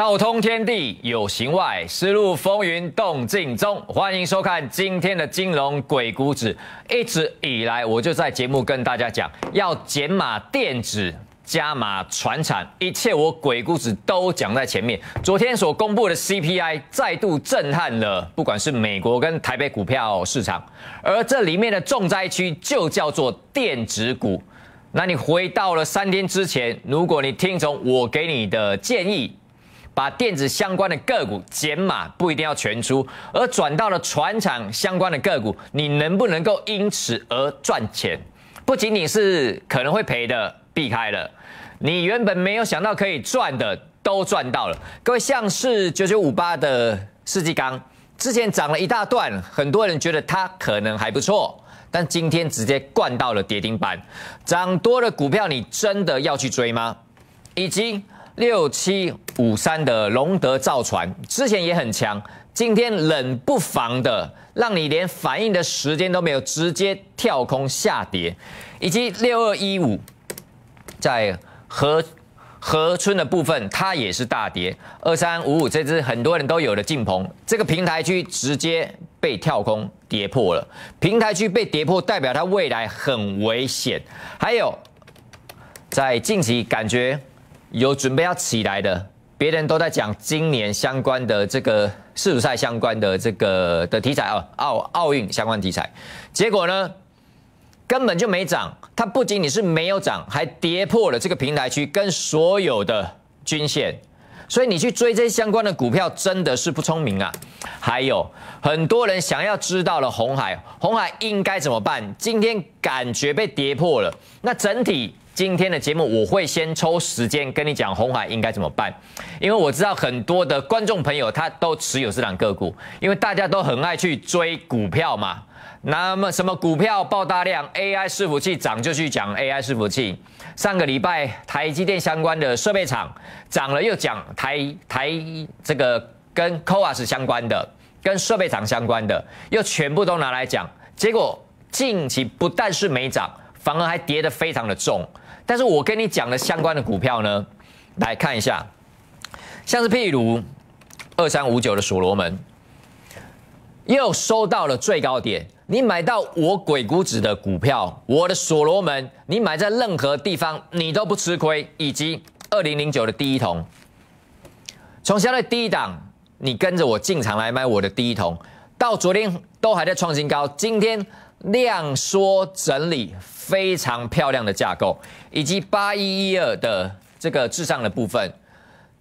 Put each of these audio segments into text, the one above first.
道通天地有形外，思路风云动静中。欢迎收看今天的《金融鬼谷子》。一直以来，我就在节目跟大家讲，要减码电子，加码传产，一切我鬼谷子都讲在前面。昨天所公布的 CPI 再度震撼了，不管是美国跟台北股票市场，而这里面的重灾区就叫做电子股。那你回到了三天之前，如果你听从我给你的建议。把电子相关的个股减码，不一定要全出，而转到了船厂相关的个股，你能不能够因此而赚钱？不仅仅是可能会赔的避开了，你原本没有想到可以赚的都赚到了。各位，像是九九五八的世纪钢，之前涨了一大段，很多人觉得它可能还不错，但今天直接灌到了跌停板，涨多的股票你真的要去追吗？以及。六七五三的隆德造船之前也很强，今天冷不防的让你连反应的时间都没有，直接跳空下跌。以及六二一五在河河村的部分，它也是大跌。二三五五这只很多人都有的进棚，这个平台区直接被跳空跌破了。平台区被跌破，代表它未来很危险。还有在近期感觉。有准备要起来的，别人都在讲今年相关的这个世足赛相关的这个的题材啊，奥奥运相关题材，结果呢根本就没涨，它不仅仅是没有涨，还跌破了这个平台区跟所有的均线，所以你去追这相关的股票真的是不聪明啊。还有很多人想要知道了红海，红海应该怎么办？今天感觉被跌破了，那整体。今天的节目我会先抽时间跟你讲红海应该怎么办，因为我知道很多的观众朋友他都持有这两个股，因为大家都很爱去追股票嘛。那么什么股票爆大量？AI 伺服器涨就去讲 AI 伺服器。上个礼拜台积电相关的设备厂涨了又讲台台这个跟 c o a s 相关的，跟设备厂相关的，又全部都拿来讲，结果近期不但是没涨。反而还跌得非常的重，但是我跟你讲的相关的股票呢，来看一下，像是譬如二三五九的所罗门，又收到了最高点，你买到我鬼谷子的股票，我的所罗门，你买在任何地方你都不吃亏，以及二零零九的第一桶，从相对低档，你跟着我进场来买我的第一桶，到昨天都还在创新高，今天。量缩整理非常漂亮的架构，以及八一一二的这个至上的部分，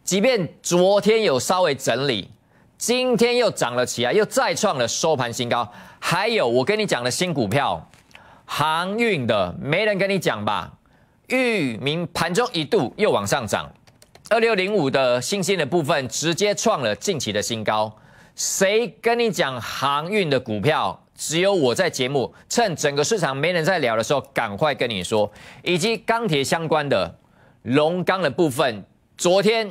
即便昨天有稍微整理，今天又涨了起来，又再创了收盘新高。还有我跟你讲的新股票，航运的没人跟你讲吧？域名盘中一度又往上涨，二六零五的新兴的部分直接创了近期的新高，谁跟你讲航运的股票？只有我在节目，趁整个市场没人在聊的时候，赶快跟你说，以及钢铁相关的龙钢的部分，昨天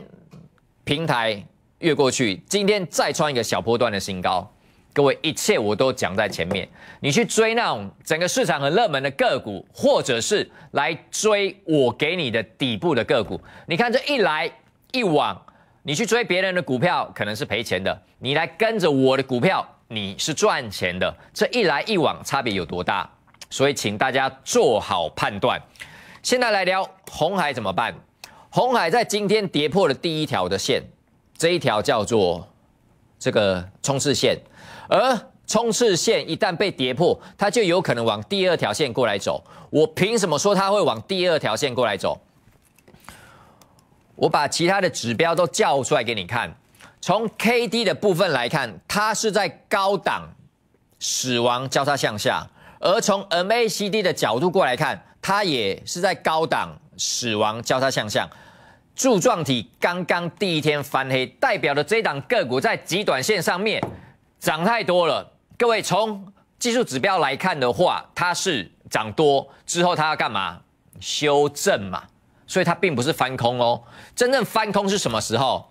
平台越过去，今天再创一个小波段的新高。各位，一切我都讲在前面，你去追那种整个市场很热门的个股，或者是来追我给你的底部的个股，你看这一来一往，你去追别人的股票可能是赔钱的，你来跟着我的股票。你是赚钱的，这一来一往差别有多大？所以，请大家做好判断。现在来聊红海怎么办？红海在今天跌破了第一条的线，这一条叫做这个冲刺线，而冲刺线一旦被跌破，它就有可能往第二条线过来走。我凭什么说它会往第二条线过来走？我把其他的指标都叫出来给你看。从 K D 的部分来看，它是在高档死亡交叉向下；而从 M A C D 的角度过来看，它也是在高档死亡交叉向下。柱状体刚刚第一天翻黑，代表了这档个股在极短线上面涨太多了。各位从技术指标来看的话，它是涨多之后它要干嘛？修正嘛。所以它并不是翻空哦。真正翻空是什么时候？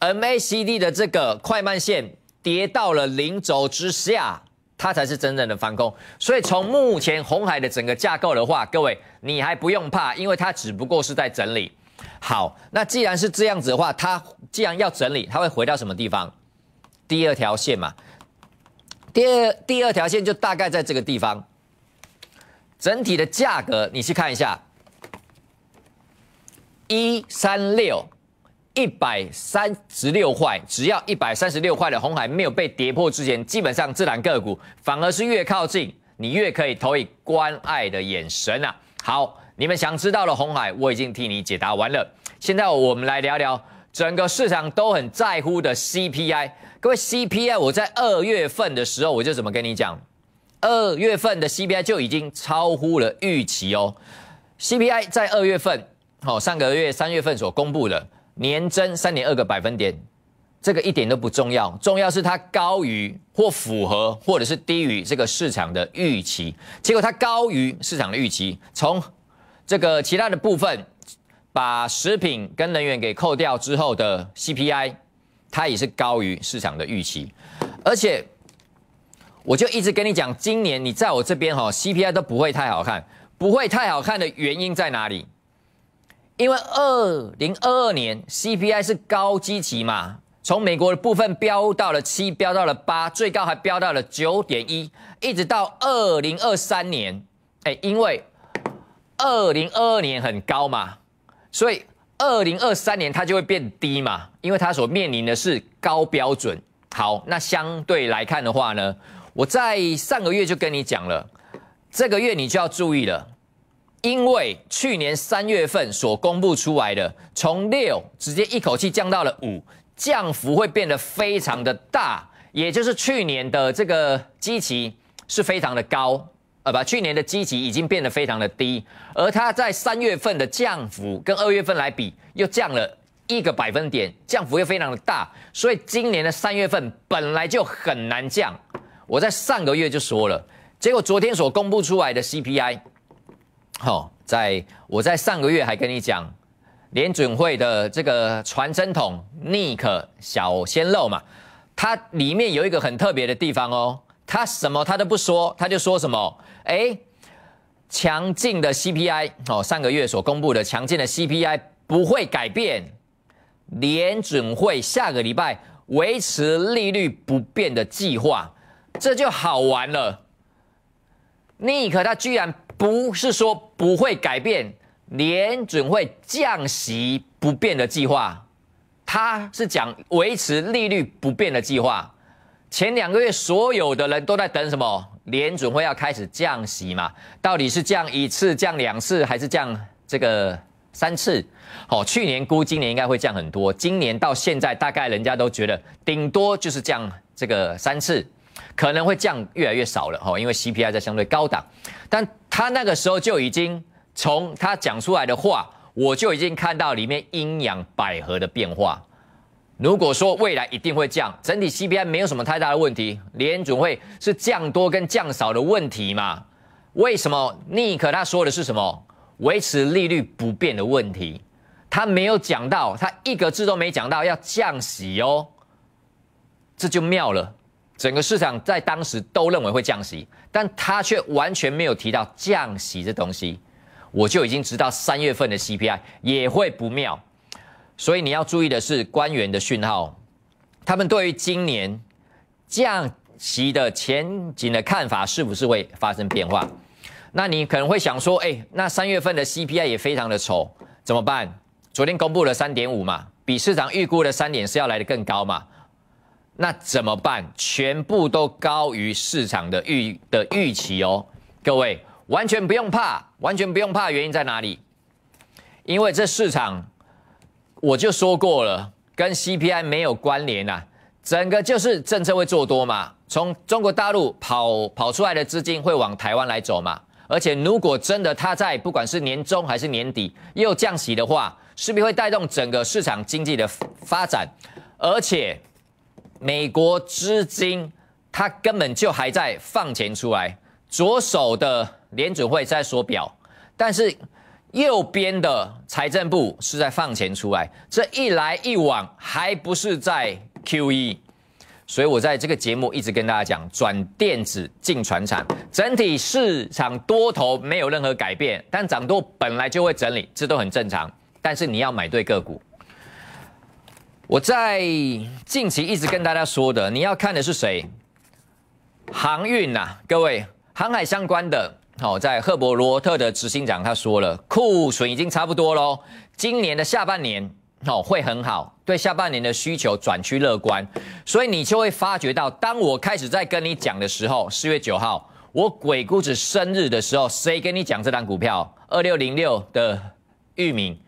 MACD 的这个快慢线跌到了零轴之下，它才是真正的翻空。所以从目前红海的整个架构的话，各位你还不用怕，因为它只不过是在整理。好，那既然是这样子的话，它既然要整理，它会回到什么地方？第二条线嘛，第二第二条线就大概在这个地方。整体的价格你去看一下，一三六。一百三十六块，只要一百三十六块的红海没有被跌破之前，基本上自然个股反而是越靠近，你越可以投以关爱的眼神啊！好，你们想知道的红海我已经替你解答完了。现在我们来聊聊整个市场都很在乎的 CPI。各位，CPI 我在二月份的时候我就怎么跟你讲？二月份的 CPI 就已经超乎了预期哦。CPI 在二月份，好，上个月三月份所公布的。年增三点二个百分点，这个一点都不重要，重要是它高于或符合，或者是低于这个市场的预期。结果它高于市场的预期，从这个其他的部分把食品跟能源给扣掉之后的 CPI，它也是高于市场的预期。而且我就一直跟你讲，今年你在我这边哈，CPI 都不会太好看，不会太好看的原因在哪里？因为二零二二年 CPI 是高基期嘛，从美国的部分飙到了七，飙到了八，最高还飙到了九点一，一直到二零二三年，哎，因为二零二二年很高嘛，所以二零二三年它就会变低嘛，因为它所面临的是高标准。好，那相对来看的话呢，我在上个月就跟你讲了，这个月你就要注意了。因为去年三月份所公布出来的，从六直接一口气降到了五，降幅会变得非常的大，也就是去年的这个基期是非常的高，呃，不，去年的基期已经变得非常的低，而它在三月份的降幅跟二月份来比又降了一个百分点，降幅又非常的大，所以今年的三月份本来就很难降，我在上个月就说了，结果昨天所公布出来的 CPI。好，在我在上个月还跟你讲，联准会的这个传真筒 Nick 小鲜肉嘛，他里面有一个很特别的地方哦，他什么他都不说，他就说什么，哎，强劲的 CPI 哦，上个月所公布的强劲的 CPI 不会改变联准会下个礼拜维持利率不变的计划，这就好玩了。尼克他居然不是说不会改变联准会降息不变的计划，他是讲维持利率不变的计划。前两个月所有的人都在等什么？联准会要开始降息嘛？到底是降一次、降两次，还是降这个三次？好，去年估今年应该会降很多，今年到现在大概人家都觉得顶多就是降这个三次。可能会降越来越少了哦，因为 CPI 在相对高档，但他那个时候就已经从他讲出来的话，我就已经看到里面阴阳百合的变化。如果说未来一定会降，整体 CPI 没有什么太大的问题，联准会是降多跟降少的问题嘛？为什么逆克他说的是什么维持利率不变的问题？他没有讲到，他一个字都没讲到要降息哦，这就妙了。整个市场在当时都认为会降息，但他却完全没有提到降息这东西，我就已经知道三月份的 CPI 也会不妙。所以你要注意的是官员的讯号，他们对于今年降息的前景的看法是不是会发生变化？那你可能会想说，哎，那三月份的 CPI 也非常的丑，怎么办？昨天公布了三点五嘛，比市场预估的三点是要来的更高嘛。那怎么办？全部都高于市场的预的预期哦，各位完全不用怕，完全不用怕。原因在哪里？因为这市场，我就说过了，跟 CPI 没有关联呐，整个就是政策会做多嘛。从中国大陆跑跑出来的资金会往台湾来走嘛。而且，如果真的它在不管是年中还是年底又降息的话，势必会带动整个市场经济的发展，而且。美国资金，它根本就还在放钱出来。左手的联准会在缩表，但是右边的财政部是在放钱出来。这一来一往，还不是在 QE？所以我在这个节目一直跟大家讲，转电子进船厂，整体市场多头没有任何改变，但涨多本来就会整理，这都很正常。但是你要买对个股。我在近期一直跟大家说的，你要看的是谁？航运呐，各位，航海相关的。好，在赫伯罗特的执行长他说了，库存已经差不多喽，今年的下半年哦会很好，对下半年的需求转趋乐观，所以你就会发觉到，当我开始在跟你讲的时候，四月九号我鬼谷子生日的时候，谁跟你讲这档股票？二六零六的域名，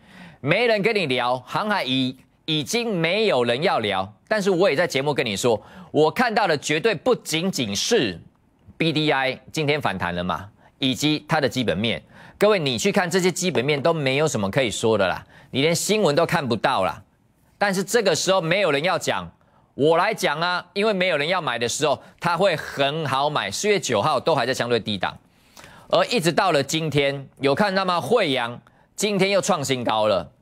没人跟你聊航海仪。已经没有人要聊，但是我也在节目跟你说，我看到的绝对不仅仅是 B D I 今天反弹了嘛，以及它的基本面。各位，你去看这些基本面都没有什么可以说的啦，你连新闻都看不到啦。但是这个时候没有人要讲，我来讲啊，因为没有人要买的时候，它会很好买。四月九号都还在相对低档，而一直到了今天，有看到吗？惠阳今天又创新高了，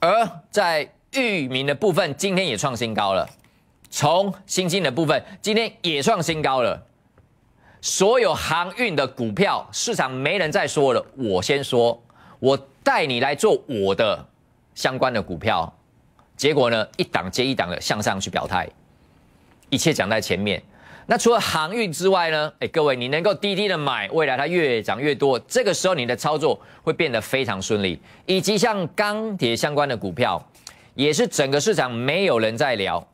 而在。域名的部分今天也创新高了，从新兴的部分今天也创新高了。所有航运的股票市场没人再说了，我先说，我带你来做我的相关的股票。结果呢，一档接一档的向上去表态，一切讲在前面。那除了航运之外呢？哎，各位你能够低低的买，未来它越涨越多，这个时候你的操作会变得非常顺利，以及像钢铁相关的股票。也是整个市场没有人在聊，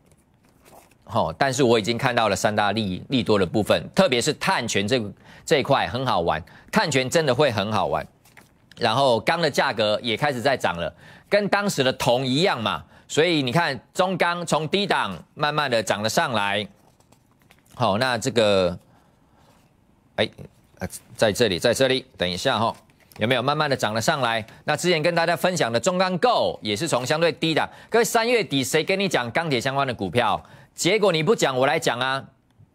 好，但是我已经看到了三大利利多的部分，特别是碳权这这一块很好玩，碳权真的会很好玩，然后钢的价格也开始在涨了，跟当时的铜一样嘛，所以你看中钢从低档慢慢的涨了上来，好，那这个，哎，在这里，在这里，等一下哈。有没有慢慢的涨了上来？那之前跟大家分享的中钢构也是从相对低的。各位三月底谁跟你讲钢铁相关的股票？结果你不讲，我来讲啊，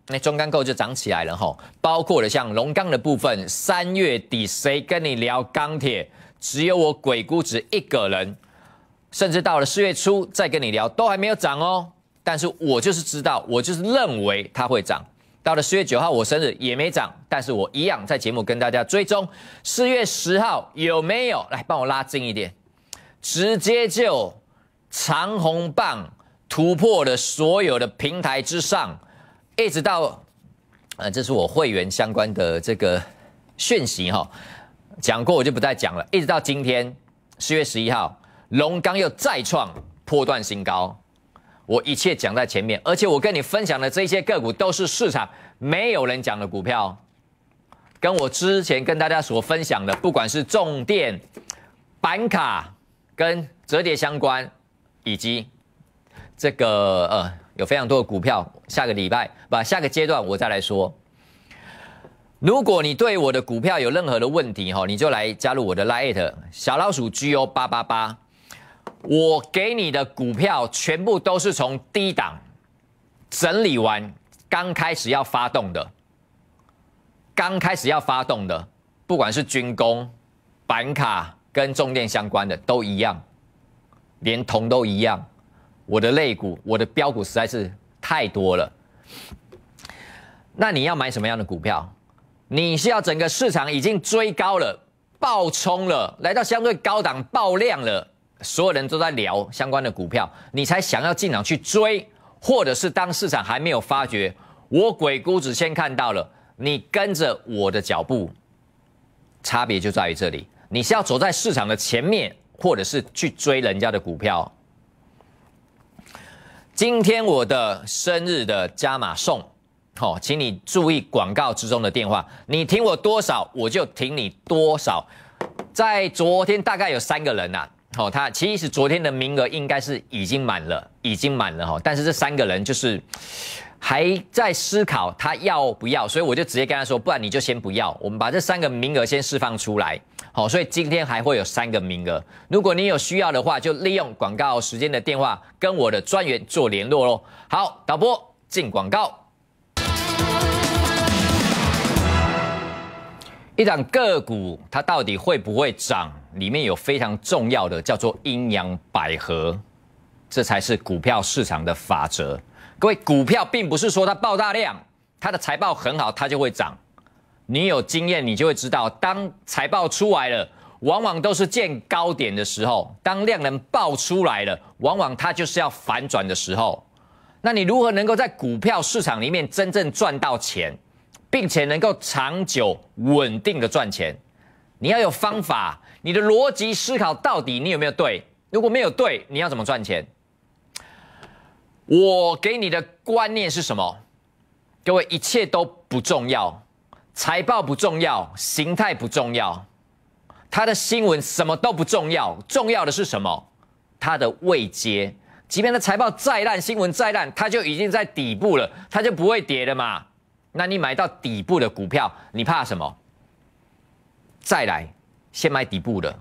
那中钢构就涨起来了吼，包括了像龙钢的部分，三月底谁跟你聊钢铁？只有我鬼谷子一个人。甚至到了四月初再跟你聊，都还没有涨哦。但是我就是知道，我就是认为它会涨。到了四月九号，我生日也没涨，但是我一样在节目跟大家追踪。四月十号有没有来帮我拉近一点？直接就长红棒突破了所有的平台之上，一直到呃，这是我会员相关的这个讯息哈，讲过我就不再讲了。一直到今天四月十一号，龙刚又再创破断新高。我一切讲在前面，而且我跟你分享的这些个股都是市场没有人讲的股票。跟我之前跟大家所分享的，不管是重电、板卡、跟折叠相关，以及这个呃有非常多的股票。下个礼拜把下个阶段我再来说。如果你对我的股票有任何的问题哈，你就来加入我的 Lite 小老鼠 G O 八八八。我给你的股票全部都是从低档整理完，刚开始要发动的，刚开始要发动的，不管是军工、板卡跟重电相关的都一样，连铜都一样。我的肋骨，我的标股实在是太多了。那你要买什么样的股票？你是要整个市场已经追高了、爆冲了，来到相对高档、爆量了？所有人都在聊相关的股票，你才想要进场去追，或者是当市场还没有发觉，我鬼谷子先看到了，你跟着我的脚步，差别就在于这里，你是要走在市场的前面，或者是去追人家的股票。今天我的生日的加码送，好，请你注意广告之中的电话，你听我多少，我就听你多少。在昨天大概有三个人呐。好，他其实昨天的名额应该是已经满了，已经满了哈。但是这三个人就是还在思考他要不要，所以我就直接跟他说，不然你就先不要，我们把这三个名额先释放出来。好，所以今天还会有三个名额，如果你有需要的话，就利用广告时间的电话跟我的专员做联络喽。好，导播进广告。一档个股它到底会不会涨？里面有非常重要的叫做阴阳百合，这才是股票市场的法则。各位，股票并不是说它爆大量，它的财报很好，它就会涨。你有经验，你就会知道，当财报出来了，往往都是见高点的时候；当量能爆出来了，往往它就是要反转的时候。那你如何能够在股票市场里面真正赚到钱，并且能够长久稳定的赚钱？你要有方法，你的逻辑思考到底你有没有对？如果没有对，你要怎么赚钱？我给你的观念是什么？各位，一切都不重要，财报不重要，形态不重要，它的新闻什么都不重要，重要的是什么？它的位阶。即便他财报再烂，新闻再烂，它就已经在底部了，它就不会跌的嘛。那你买到底部的股票，你怕什么？再来，先买底部的。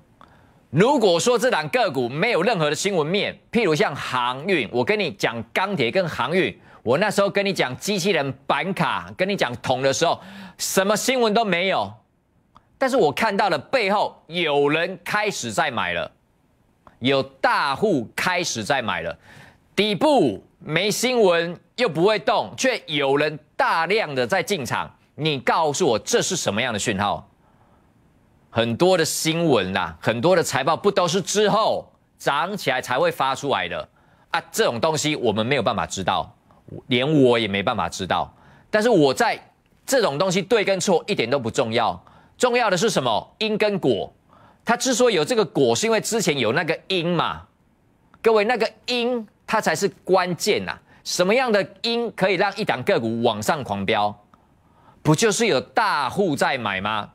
如果说这档个股没有任何的新闻面，譬如像航运，我跟你讲钢铁跟航运，我那时候跟你讲机器人板卡，跟你讲铜的时候，什么新闻都没有。但是我看到了背后有人开始在买了，有大户开始在买了，底部没新闻又不会动，却有人大量的在进场。你告诉我这是什么样的讯号？很多的新闻呐，很多的财报不都是之后涨起来才会发出来的啊？这种东西我们没有办法知道，连我也没办法知道。但是我在这种东西对跟错一点都不重要，重要的是什么？因跟果，它之所以有这个果，是因为之前有那个因嘛。各位，那个因它才是关键呐。什么样的因可以让一档个股往上狂飙？不就是有大户在买吗？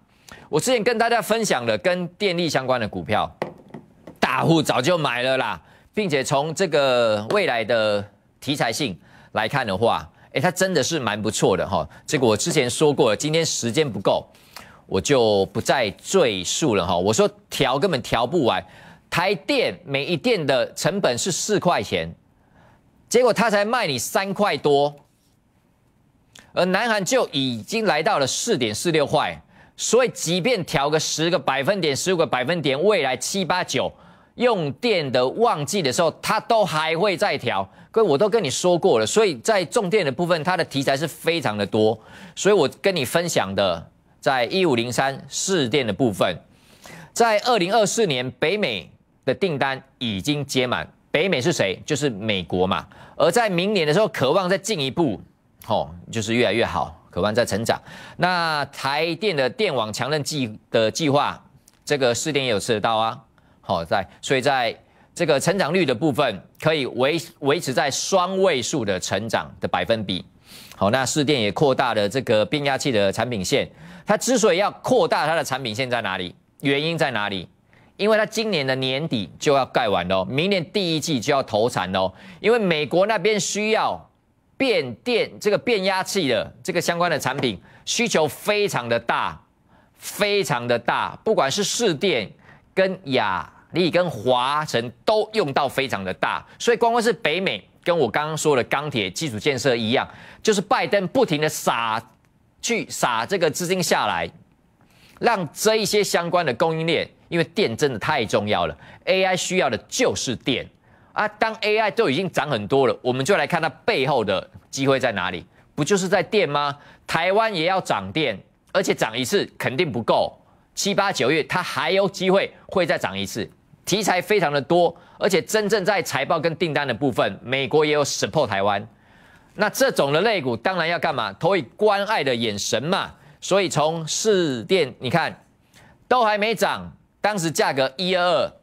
我之前跟大家分享了跟电力相关的股票，大户早就买了啦，并且从这个未来的题材性来看的话，哎，它真的是蛮不错的哈。这个我之前说过，了，今天时间不够，我就不再赘述了哈。我说调根本调不完，台电每一电的成本是四块钱，结果它才卖你三块多，而南韩就已经来到了四点四六块。所以，即便调个十个百分点、十五个百分点，未来七八九用电的旺季的时候，它都还会再调。位，我都跟你说过了。所以在重电的部分，它的题材是非常的多。所以我跟你分享的，在一五零三试电的部分，在二零二四年北美的订单已经接满，北美是谁？就是美国嘛。而在明年的时候，渴望再进一步，吼，就是越来越好。渴望在成长，那台电的电网强韧计的计划，这个试电也有吃得到啊，好在，所以在这个成长率的部分，可以维维持在双位数的成长的百分比，好，那试电也扩大了这个变压器的产品线，它之所以要扩大它的产品线在哪里？原因在哪里？因为它今年的年底就要盖完喽，明年第一季就要投产喽，因为美国那边需要。变电这个变压器的这个相关的产品需求非常的大，非常的大，不管是市电、跟雅力、跟华晨都用到非常的大，所以光光是北美，跟我刚刚说的钢铁基础建设一样，就是拜登不停的撒去撒这个资金下来，让这一些相关的供应链，因为电真的太重要了，AI 需要的就是电。啊，当 AI 都已经涨很多了，我们就来看它背后的机会在哪里？不就是在电吗？台湾也要涨电，而且涨一次肯定不够，七八九月它还有机会会再涨一次，题材非常的多，而且真正在财报跟订单的部分，美国也有 support 台湾。那这种的类股当然要干嘛？投以关爱的眼神嘛。所以从市电你看，都还没涨，当时价格一二二。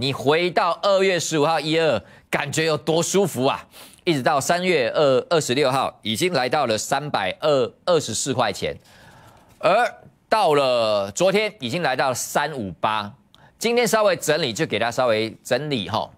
你回到二月十五号一二，感觉有多舒服啊！一直到三月二二十六号，已经来到了三百二二十四块钱，而到了昨天已经来到三五八，今天稍微整理就给它稍微整理哈，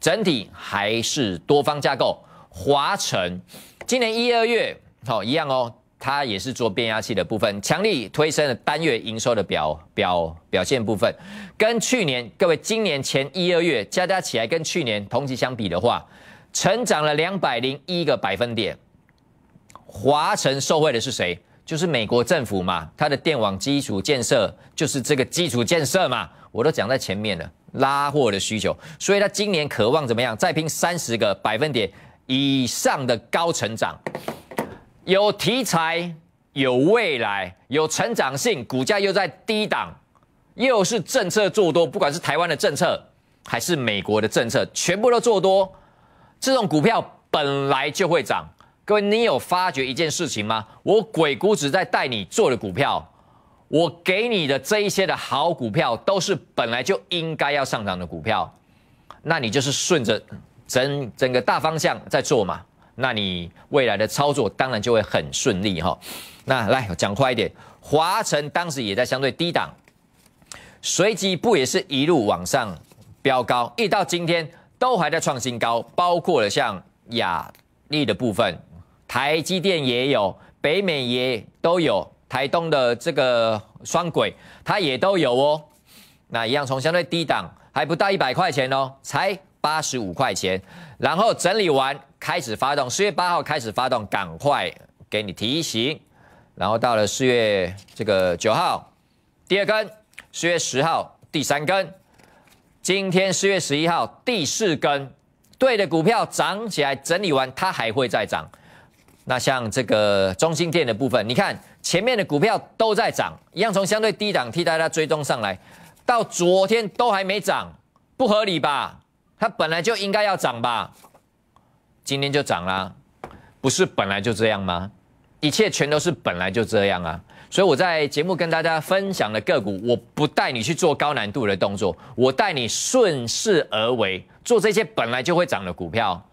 整体还是多方架构。华晨今年一二月好一样哦。它也是做变压器的部分，强力推升了单月营收的表表表现部分，跟去年各位今年前一二月加加起来跟去年同期相比的话，成长了两百零一个百分点。华晨受贿的是谁？就是美国政府嘛，它的电网基础建设就是这个基础建设嘛，我都讲在前面了，拉货的需求，所以它今年渴望怎么样？再拼三十个百分点以上的高成长。有题材，有未来，有成长性，股价又在低档，又是政策做多，不管是台湾的政策还是美国的政策，全部都做多，这种股票本来就会涨。各位，你有发觉一件事情吗？我鬼谷子在带你做的股票，我给你的这一些的好股票，都是本来就应该要上涨的股票，那你就是顺着整整个大方向在做嘛。那你未来的操作当然就会很顺利哈。那来讲快一点，华晨当时也在相对低档，随即不也是一路往上飙高，一到今天都还在创新高，包括了像亚利的部分，台积电也有，北美也都有，台东的这个双轨它也都有哦。那一样从相对低档，还不到一百块钱哦，才。八十五块钱，然后整理完开始发动。四月八号开始发动，赶快给你提醒。然后到了四月这个九号，第二根；四月十号第三根；今天四月十一号第四根。对的，股票涨起来整理完，它还会再涨。那像这个中心店的部分，你看前面的股票都在涨，一样从相对低档替大家追踪上来，到昨天都还没涨，不合理吧？它本来就应该要涨吧，今天就涨啦，不是本来就这样吗？一切全都是本来就这样啊！所以我在节目跟大家分享的个股，我不带你去做高难度的动作，我带你顺势而为，做这些本来就会涨的股票，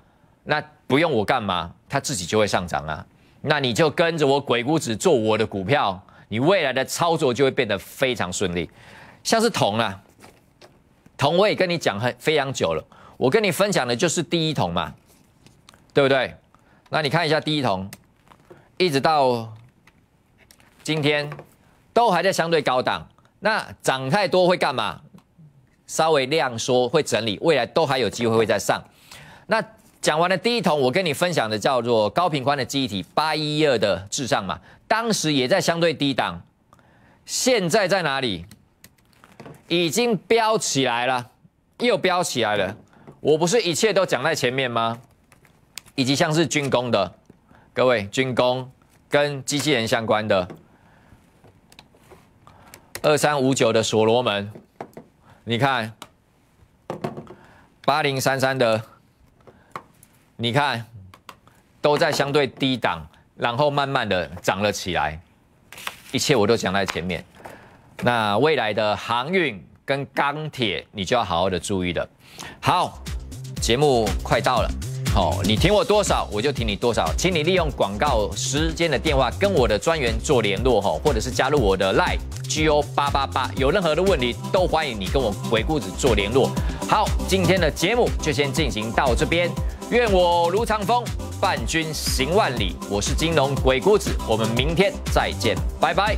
那不用我干嘛，它自己就会上涨啊！那你就跟着我鬼谷子做我的股票，你未来的操作就会变得非常顺利。像是铜啊，铜我也跟你讲很非常久了。我跟你分享的就是第一桶嘛，对不对？那你看一下第一桶，一直到今天都还在相对高档。那涨太多会干嘛？稍微量缩会整理，未来都还有机会会再上。那讲完了第一桶，我跟你分享的叫做高频宽的记忆体八一二的智障嘛，当时也在相对低档，现在在哪里？已经飙起来了，又飙起来了。我不是一切都讲在前面吗？以及像是军工的，各位军工跟机器人相关的，二三五九的所罗门，你看，八零三三的，你看，都在相对低档，然后慢慢的涨了起来，一切我都讲在前面。那未来的航运跟钢铁，你就要好好的注意了。好。节目快到了，好，你听我多少，我就听你多少，请你利用广告时间的电话跟我的专员做联络哈，或者是加入我的 live go 八八八，有任何的问题都欢迎你跟我鬼谷子做联络。好，今天的节目就先进行到这边，愿我如长风伴君行万里，我是金融鬼谷子，我们明天再见，拜拜。